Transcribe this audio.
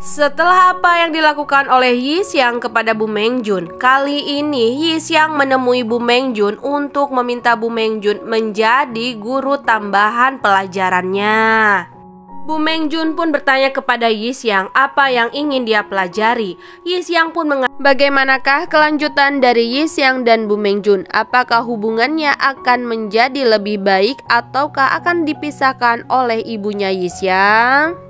Setelah apa yang dilakukan oleh Yi Xiang kepada Bu Mengjun, kali ini Yi Xiang menemui Bu Mengjun untuk meminta Bu Mengjun menjadi guru tambahan pelajarannya. Bu Mengjun pun bertanya kepada Yi Xiang apa yang ingin dia pelajari. Yi Xiang pun mengatakan, bagaimanakah kelanjutan dari Yi Xiang dan Bu Mengjun? Apakah hubungannya akan menjadi lebih baik ataukah akan dipisahkan oleh ibunya Yi Xiang?